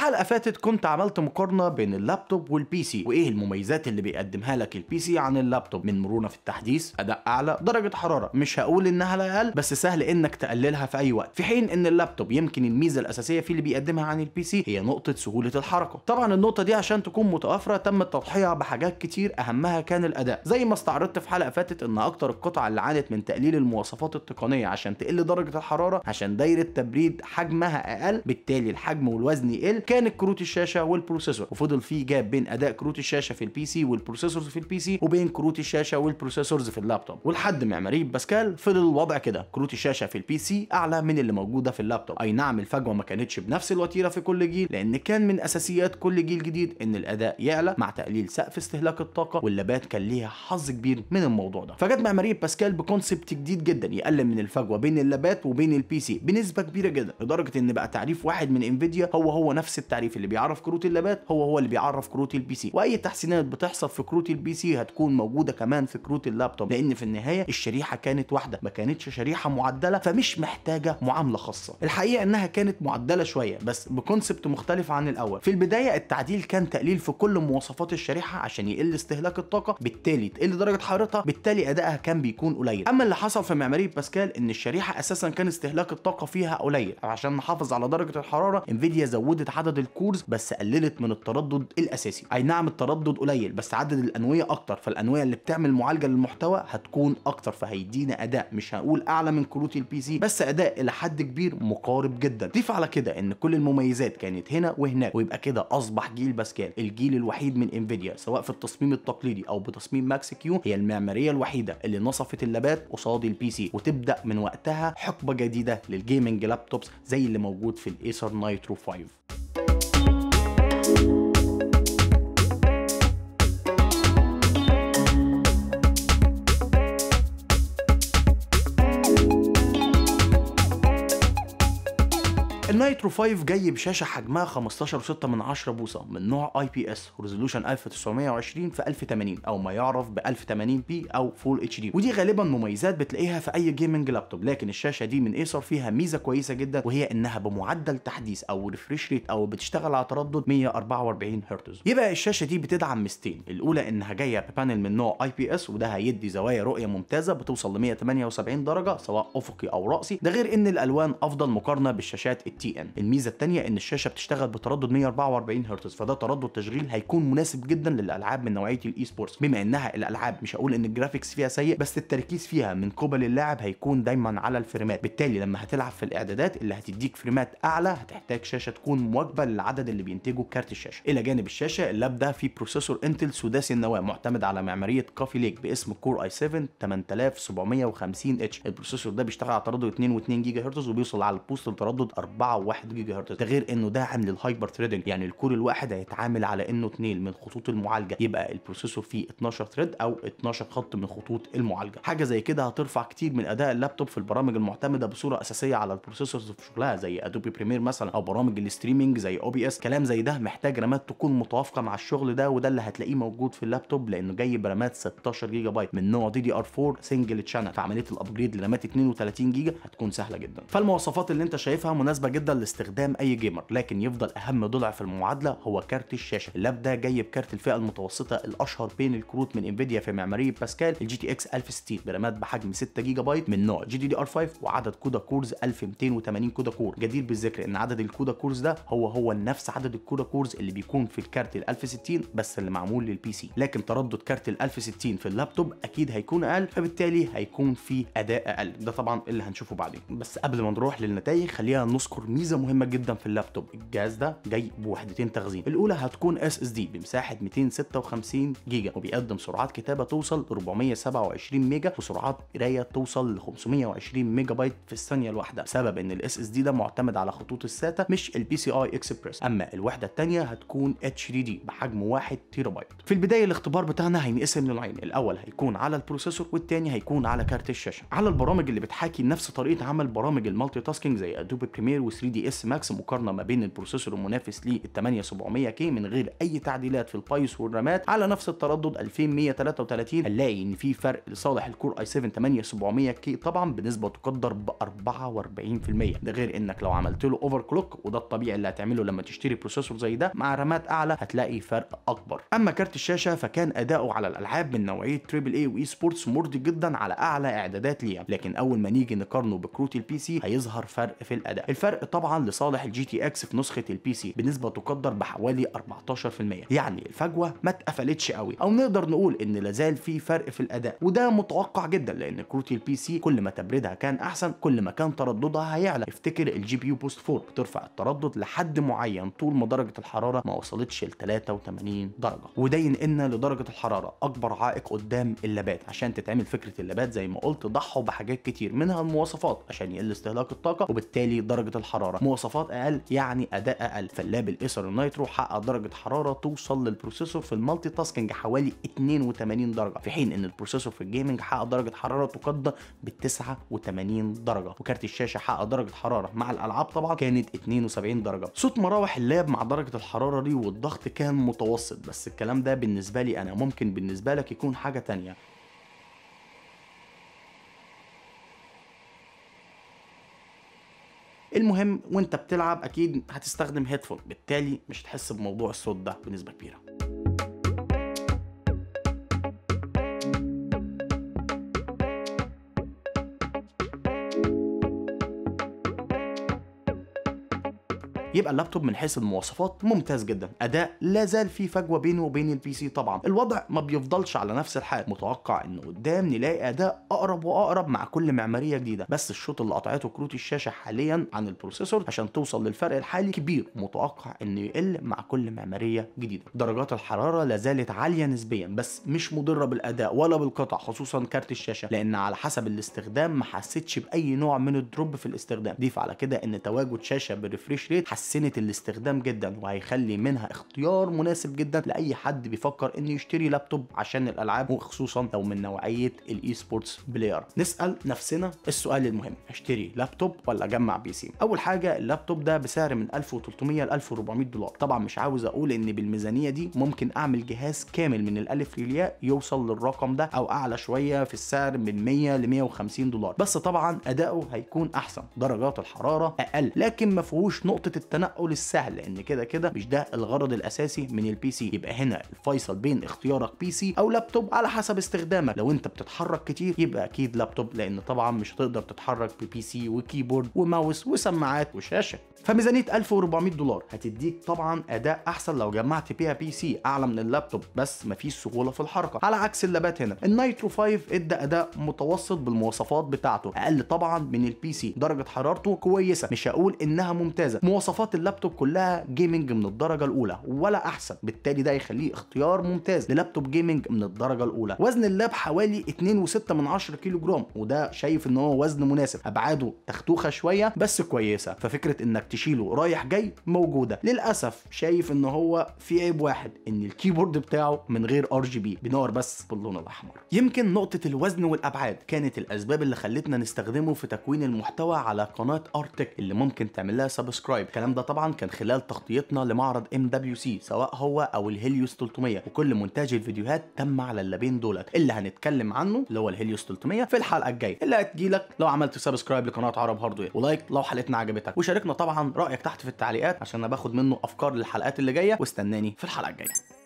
الحلقه فاتت كنت عملت مقارنه بين اللابتوب والبي سي وايه المميزات اللي بيقدمها لك البي سي عن اللابتوب من مرونه في التحديث اداء اعلى درجه حراره مش هقول انها لا اقل بس سهل انك تقللها في اي وقت في حين ان اللابتوب يمكن الميزه الاساسيه فيه اللي بيقدمها عن البي سي هي نقطه سهوله الحركه طبعا النقطه دي عشان تكون متوافره تم التضحيه بحاجات كتير اهمها كان الاداء زي ما استعرضت في حلقه فاتت ان اكتر القطع اللي عانت من تقليل المواصفات التقنيه عشان تقل درجه الحراره عشان دايره تبريد حجمها اقل بالتالي الحجم والوزن يقل كان كروت الشاشه والبروسيسور وفضل في جاب بين اداء كروت الشاشه في البي سي والبروسيسورز في البي سي وبين كروت الشاشه والبروسيسورز في اللابتوب ولحد معماريه باسكال فضل الوضع كده كروت الشاشه في البي سي اعلى من اللي موجوده في اللابتوب اي نعم الفجوه ما كانتش بنفس الوتيره في كل جيل لان كان من اساسيات كل جيل جديد ان الاداء يعلى مع تقليل سقف استهلاك الطاقه واللابات كان ليها حظ كبير من الموضوع ده فجت معماريه باسكال بكونسبت جديد جدا يقلل من الفجوه بين اللابات وبين البي سي بنسبه كبيره جدا لدرجه ان بقى تعريف واحد من انفيديا هو هو نفس التعريف اللي بيعرف كروت اللابات هو هو اللي بيعرف كروت البي سي واي تحسينات بتحصل في كروت البي سي هتكون موجوده كمان في كروت اللابتوب لان في النهايه الشريحه كانت واحده ما كانتش شريحه معدله فمش محتاجه معامله خاصه الحقيقه انها كانت معدله شويه بس بكونسبت مختلف عن الاول في البدايه التعديل كان تقليل في كل مواصفات الشريحه عشان يقل استهلاك الطاقه بالتالي تقل درجه حرارتها بالتالي ادائها كان بيكون قليل اما اللي حصل في معماريه باسكال ان الشريحه اساسا كان استهلاك الطاقه فيها قليل عشان نحافظ على درجه الحراره انفيديا زودت عدد عدد الكورز بس قللت من التردد الاساسي اي نعم التردد قليل بس عدد الانويه اكتر فالانويه اللي بتعمل معالجه للمحتوى هتكون اكتر فهيدينا اداء مش هقول اعلى من كروت البي سي بس اداء الى حد كبير مقارب جدا ضيف على كده ان كل المميزات كانت هنا وهناك ويبقى كده اصبح جيل باسكال الجيل الوحيد من انفيديا سواء في التصميم التقليدي او بتصميم ماكس كيو هي المعماريه الوحيده اللي نصفت اللابات قصاد البي سي وتبدا من وقتها حقبه جديده للجيمنج لابتوبس زي اللي موجود في الايسر نايترو 5 النايترو 5 جاي بشاشه حجمها 15.6 من 10 بوصه من نوع اي بي اس ريزولوشن 1920 في 1080 او ما يعرف ب 1080 بي او فول اتش دي ودي غالبا مميزات بتلاقيها في اي جيمنج لابتوب لكن الشاشه دي من ايسر فيها ميزه كويسه جدا وهي انها بمعدل تحديث او ريفريش ريت او بتشتغل على تردد 144 هرتز يبقى الشاشه دي بتدعم ميزتين الاولى انها جايه ببانل من نوع اي بي اس وده هيدي زوايا رؤيه ممتازه بتوصل ل 178 درجه سواء افقي او راسي ده غير ان الالوان افضل مقارنه بالشاشات التي تي ان الميزه الثانيه ان الشاشه بتشتغل بتردد 144 هرتز فده تردد تشغيل هيكون مناسب جدا للالعاب من نوعيه الاي سبورتس بما انها الالعاب مش هقول ان الجرافيكس فيها سيء بس التركيز فيها من قبل اللاعب هيكون دايما على الفريمات بالتالي لما هتلعب في الاعدادات اللي هتديك فريمات اعلى هتحتاج شاشه تكون مواكبه للعدد اللي بينتجه كارت الشاشه الى جانب الشاشه اللاب ده فيه بروسيسور انتل سداسي النواه معتمد على معماريه كافي ليك باسم كور اي 7 8750 اتش البروسيسور ده بيشتغل على تردد 2.2 جيجا هرتز وبيوصل على البوست لتردد 4 او 1 جيجا هرتز ده غير انه داعم للهايبر ثريدنج يعني الكور الواحد هيتعامل على انه اثنين من خطوط المعالجه يبقى البروسيسور فيه 12 ثريد او 12 خط من خطوط المعالجه حاجه زي كده هترفع كتير من اداء اللابتوب في البرامج المعتمده بصوره اساسيه على البروسيسورز في شغلها زي ادوبي بريمير مثلا او برامج الاستريمنج زي او بي اس كلام زي ده محتاج رامات تكون متوافقه مع الشغل ده وده اللي هتلاقيه موجود في اللابتوب لانه جاي برامات 16 جيجا بايت من نوع دي دي ار 4 سنجل تشانل فعمليه الابجريد لرامات 32 جيجا هتكون سهله جدا فالمواصفات اللي انت شايفها مناسبه جدا جدا لاستخدام اي جيمر لكن يفضل اهم ضلع في المعادله هو كارت الشاشه اللاب ده جاي بكارت الفئه المتوسطه الاشهر بين الكروت من انفيديا في معماريه باسكال الجي تي اكس 1060 برامات بحجم 6 جيجا بايت من نوع جي دي دي ار 5 وعدد كودا كورز 1280 كودا كور جدير بالذكر ان عدد الكودا كورز ده هو هو نفس عدد الكودا كورز اللي بيكون في الكارت ال 1060 بس اللي معمول للبي سي لكن تردد كارت ال 1060 في اللابتوب اكيد هيكون اقل فبالتالي هيكون في اداء اقل ده طبعا اللي هنشوفه بعدين بس قبل ما نروح للنتائج خلينا نذكر ميزه مهمه جدا في اللابتوب الجهاز ده جاي بوحدتين تخزين الاولى هتكون اس اس دي بمساحه 256 جيجا وبيقدم سرعات كتابه توصل 427 ميجا وسرعات قرايه توصل ل 520 ميجا بايت في الثانيه الواحده بسبب ان الاس اس دي ده معتمد على خطوط الساتا مش البي سي اي اكسبرس اما الوحده الثانيه هتكون اتش دي دي بحجم 1 تيرا بايت في البدايه الاختبار بتاعنا هينقسم لنوعين الاول هيكون على البروسيسور والثاني هيكون على كارت الشاشه على البرامج اللي بتحاكي نفس طريقه عمل برامج المالتي تاسكينج زي ادوبي بريمير وسي 3 دي اس ماكس مقارنه ما بين البروسيسور المنافس ليه ال 8700 كي من غير اي تعديلات في البايوس والرامات على نفس التردد 2133 هنلاقي ان في فرق لصالح الكور اي 7 8700 كي طبعا بنسبه تقدر ب 44% ده غير انك لو عملت له اوفر كلوك وده الطبيعي اللي هتعمله لما تشتري بروسيسور زي ده مع رامات اعلى هتلاقي فرق اكبر اما كارت الشاشه فكان اداؤه على الالعاب من نوعيه تريبل اي واي سبورتس مرضي جدا على اعلى اعدادات ليها لكن اول ما نيجي نقارنه بكروت البي سي هيظهر فرق في الاداء الفرق طبعا لصالح الجي تي اكس في نسخه البي سي بنسبه تقدر بحوالي 14% يعني الفجوه ما اتقفلتش قوي او نقدر نقول ان لازال في فرق في الاداء وده متوقع جدا لان كروت البي سي كل ما تبريدها كان احسن كل ما كان ترددها هيعلى افتكر الجي بي يو بوست 4 بترفع التردد لحد معين طول ما درجه الحراره ما وصلتش ل 83 درجه وده ينقلنا لدرجه الحراره اكبر عائق قدام اللابات عشان تتعمل فكره اللابات زي ما قلت ضحوا بحاجات كتير منها المواصفات عشان يقل استهلاك الطاقه وبالتالي درجه الحراره حراره مواصفات اقل يعني اداء اقل فاللاب الايسر النايترو حقق درجه حراره توصل للبروسيسور في المالتي تاسكينج حوالي 82 درجه في حين ان البروسيسور في الجيمنج حقق درجه حراره تقدر ب 89 درجه وكارت الشاشه حقق درجه حراره مع الالعاب طبعا كانت 72 درجه صوت مراوح اللاب مع درجه الحراره دي والضغط كان متوسط بس الكلام ده بالنسبه لي انا ممكن بالنسبه لك يكون حاجه تانية المهم وانت بتلعب اكيد هتستخدم هيدفون بالتالي مش هتحس بموضوع الصوت ده بنسبه كبيره يبقى اللابتوب من حيث المواصفات ممتاز جدا اداء لا زال في فجوه بينه وبين البي سي طبعا الوضع ما بيفضلش على نفس الحال متوقع انه قدام نلاقي اداء اقرب واقرب مع كل معماريه جديده بس الشوط اللي قطعته كروت الشاشه حاليا عن البروسيسور عشان توصل للفرق الحالي كبير متوقع انه يقل مع كل معماريه جديده درجات الحراره لا زالت عاليه نسبيا بس مش مضره بالاداء ولا بالقطع خصوصا كارت الشاشه لان على حسب الاستخدام ما حسيتش باي نوع من الدروب في الاستخدام ضيف على كده ان تواجد شاشه بريفريش ريت حسنت الاستخدام جدا وهيخلي منها اختيار مناسب جدا لاي حد بيفكر انه يشتري لابتوب عشان الالعاب وخصوصا لو من نوعيه الاي سبورتس بلاير نسال نفسنا السؤال المهم اشتري لابتوب ولا اجمع بي سي اول حاجه اللابتوب ده بسعر من 1300 ل 1400 دولار طبعا مش عاوز اقول ان بالميزانيه دي ممكن اعمل جهاز كامل من الالف للياء يوصل للرقم ده او اعلى شويه في السعر من 100 ل 150 دولار بس طبعا اداؤه هيكون احسن درجات الحراره اقل لكن ما فيهوش نقطه التنقل السهل لان كده كده مش ده الغرض الاساسي من البي سي يبقى هنا الفيصل بين اختيارك بي سي او لابتوب على حسب استخدامك لو انت بتتحرك كتير يبقى اكيد لابتوب لان طبعا مش هتقدر تتحرك ببي سي وكيبورد وماوس وسماعات وشاشه فميزانيه 1400 دولار هتديك طبعا اداء احسن لو جمعت بيها بي سي اعلى من اللابتوب بس مفيش سهوله في الحركه على عكس اللابات هنا النايترو 5 ادى اداء متوسط بالمواصفات بتاعته اقل طبعا من البي سي درجه حرارته كويسه مش هقول انها ممتازه مواصفات مواصفات اللابتوب كلها جيمنج من الدرجه الاولى ولا احسن بالتالي ده يخليه اختيار ممتاز للابتوب جيمنج من الدرجه الاولى وزن اللاب حوالي 2.6 كيلو جرام وده شايف ان هو وزن مناسب ابعاده تختوخه شويه بس كويسه ففكره انك تشيله رايح جاي موجوده للاسف شايف ان هو في عيب واحد ان الكيبورد بتاعه من غير ار جي بي بينور بس باللون الاحمر يمكن نقطه الوزن والابعاد كانت الاسباب اللي خلتنا نستخدمه في تكوين المحتوى على قناه ارتك اللي ممكن تعمل لها سبسكرايب كلام الكلام ده طبعا كان خلال تغطيتنا لمعرض ام دبليو سي سواء هو او الهيليوس 300 وكل مونتاج الفيديوهات تم على اللابين دولت اللي هنتكلم عنه اللي هو الهيليوس 300 في الحلقه الجايه اللي هتجيلك لو عملت سبسكرايب لقناه عرب هاردوير ولايك لو حلقتنا عجبتك وشاركنا طبعا رايك تحت في التعليقات عشان انا باخد منه افكار للحلقات اللي جايه واستناني في الحلقه الجايه